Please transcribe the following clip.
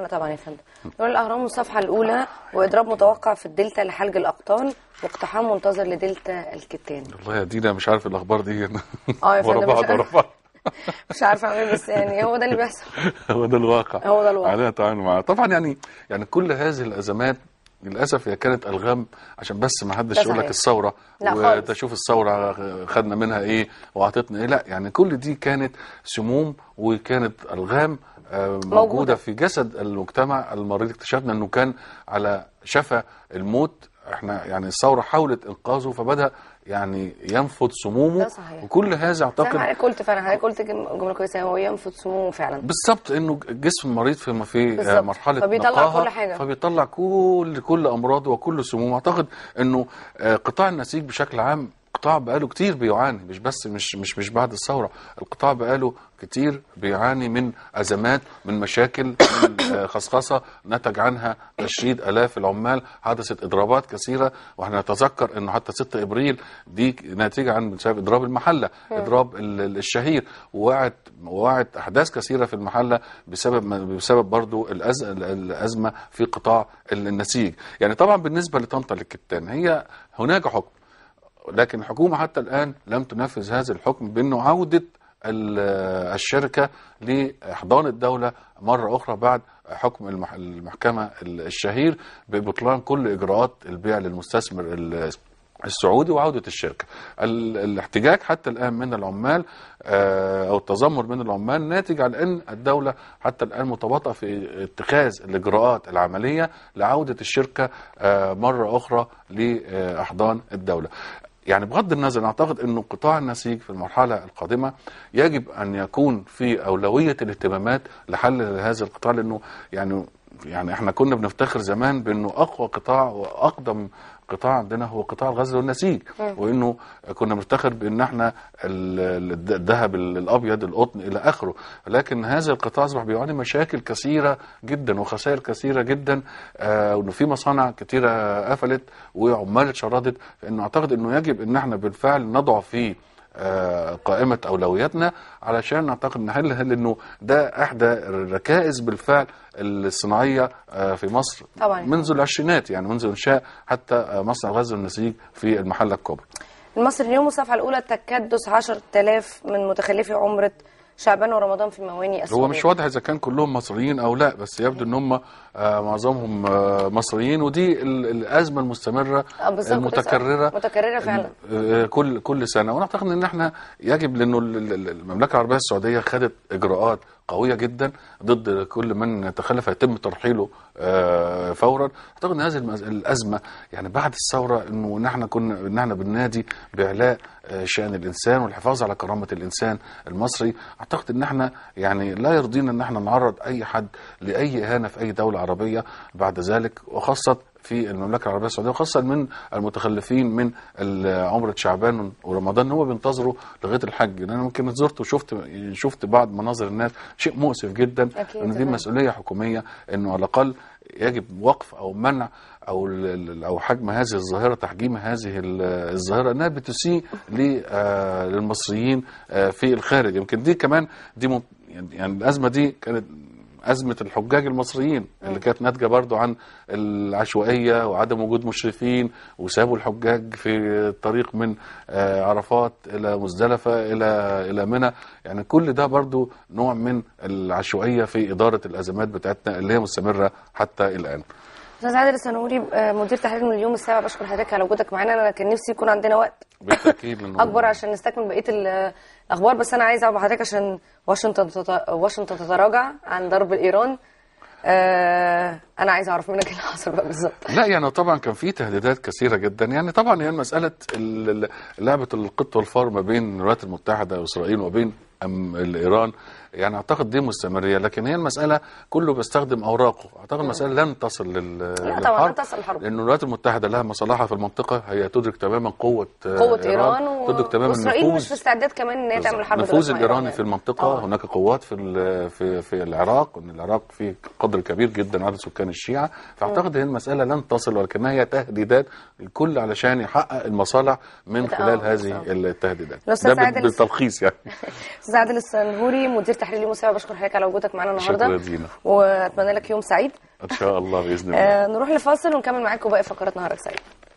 لا طبعا يا فندم دول الاهرام الصفحه الاولى واضراب متوقع في الدلتا لحلج الاقطان واقتحام منتظر لدلتا الكتان والله يا دينا مش عارف الاخبار دي اه يا فندم ورا بعض مش عارف اعمل إيه، بس يعني هو ده اللي بيحصل هو ده الواقع هو ده الواقع علينا تعامل معاه طبعا يعني يعني كل هذه الازمات للاسف هي كانت الغام عشان بس ما حدش يقول لك الثوره وتشوف الثوره خدنا منها ايه واعطتنا ايه لا يعني كل دي كانت سموم وكانت الغام آه، موجودة, في جسد المجتمع المريض اكتشفنا أنه كان على شفا الموت احنا يعني الثوره حاولت انقاذه فبدا يعني ينفض سمومه صحيح. وكل هذا اعتقد حضرتك قلت فعلا حضرتك قلت جمله كويسه هو ينفض سمومه فعلا بالظبط انه جسم المريض في في مرحله فبيطلع نقاها كل حاجه فبيطلع كل كل امراضه وكل سمومه اعتقد انه آه، قطاع النسيج بشكل عام القطاع بقاله كتير بيعاني مش بس مش مش مش بعد الثوره القطاع بقاله كتير بيعاني من ازمات من مشاكل من آه، خصخصه نتج عنها تشريد الاف العمال حدثت اضرابات كثيره واحنا نتذكر انه حتى 6 ابريل دي ناتجه عن بسبب اضراب المحله اضراب الشهير وقعت وقعت احداث كثيره في المحله بسبب بسبب برضو الازمه في قطاع النسيج يعني طبعا بالنسبه لطنطا للكتان هي هناك حكم لكن الحكومة حتى الآن لم تنفذ هذا الحكم بأنه عودة الشركة لاحضان الدولة مرة أخرى بعد حكم المحكمة الشهير ببطلان كل إجراءات البيع للمستثمر السعودي وعودة الشركة الاحتجاج حتى الآن من العمال آه، أو التذمر من العمال ناتج عن أن الدولة حتى الآن متباطئة في اتخاذ الإجراءات العملية لعودة الشركة آه، مرة أخرى لأحضان الدولة يعني بغض النظر نعتقد أن قطاع النسيج في المرحلة القادمة يجب أن يكون في أولوية الاهتمامات لحل هذا القطاع لأنه يعني يعني احنا كنا بنفتخر زمان بانه اقوى قطاع واقدم القطاع عندنا هو قطاع الغزل والنسيج وانه كنا بنفتخر بان احنا الذهب الابيض القطن الى اخره لكن هذا القطاع اصبح بيعاني مشاكل كثيره جدا وخسائر كثيره جدا آه، وانه في مصانع كثيره قفلت وعمال اتشردت فانه اعتقد انه يجب ان احنا بالفعل نضع فيه آه، قائمه اولوياتنا علشان نعتقد نحلها لانه ده احدى الركائز بالفعل الصناعيه آه، في مصر طبعا. منذ العشرينات يعني منذ انشاء حتى آه، مصنع غاز النسيج في المحله الكبرى. المصري اليوم الصفحه الاولى تكدس 10000 من متخلفي عمره شعبان ورمضان في مواني أسود هو مش واضح إذا كان كلهم مصريين أو لا بس يبدو أن هم آه، معظمهم آه، مصريين ودي الأزمة المستمرة آه، المتكررة متكررة فعلا كل كل سنة وأنا أعتقد أن احنا يجب لأنه المملكة العربية السعودية خدت إجراءات قويه جدا ضد كل من تخلف يتم ترحيله آه، فورا اعتقد ان هذه الازمه يعني بعد الثوره انه نحن كنا نحن بننادي باعلاء آه، شان الانسان والحفاظ على كرامه الانسان المصري اعتقد ان احنا يعني لا يرضينا ان احنا نعرض اي حد لاي اهانه في اي دوله عربيه بعد ذلك وخاصه في المملكه العربيه السعوديه وخاصه من المتخلفين من عمره شعبان ورمضان هو بينتظروا لغايه الحج لان انا ممكن زرت وشفت يعني شفت بعض مناظر الناس شيء مؤسف جدا ان دي مسؤوليه حكوميه انه على الاقل يجب وقف او منع او او حجم هذه الظاهره تحجيم هذه الظاهره انها بتسيء آه، للمصريين آه، في الخارج يمكن دي كمان دي يعني الازمه دي كانت أزمة الحجاج المصريين اللي آه. كانت ناتجة برضو عن العشوائية وعدم وجود مشرفين وسابوا الحجاج في الطريق من آه، عرفات إلى مزدلفة إلى إلى منى يعني كل ده برضو نوع من العشوائية في إدارة الأزمات بتاعتنا اللي هي مستمرة حتى الآن استاذ عادل السنوري آه، مدير تحرير من اليوم السابع بشكر حضرتك على وجودك معانا انا كان نفسي يكون عندنا وقت بالتاكيد اكبر عشان نستكمل بقيه اخبار بس انا عايز اعرف حضرتك عشان واشنطن تت... واشنطن تتراجع عن ضرب الايران آه انا عايز اعرف منك إيه اللي حصل بقى بالظبط لا يعني طبعا كان في تهديدات كثيره جدا يعني طبعا هي مساله لعبه القط والفار ما بين الولايات المتحده واسرائيل وبين ام الايران يعني اعتقد دي مستمريه لكن هي المساله كله بيستخدم اوراقه اعتقد المساله لن تصل لل... لا طبعا لن تصل الحرب لان الولايات المتحده لها مصالحها في المنطقه هي تدرك تماما قوه آه، قوه ايران, إيران و... تدرك تماما واسرائيل مش في استعداد كمان ان هي تعمل حرب النفوذ الايراني يعني. في المنطقه طبعا. آه. هناك قوات في ال... في في العراق ان العراق فيه قدر كبير جدا عدد سكان الشيعه فاعتقد هي المساله لن تصل ولكنها هي تهديدات الكل علشان يحقق المصالح من إيه خلال آه، هذه التهديدات ده بالتلخيص يعني استاذ عادل السنهوري مدير التحرير لموسى بشكر حضرتك على وجودك معانا النهارده واتمنى لك يوم سعيد ان شاء الله باذن آه، الله آه نروح لفاصل ونكمل معاكم باقي فقرات نهارك سعيد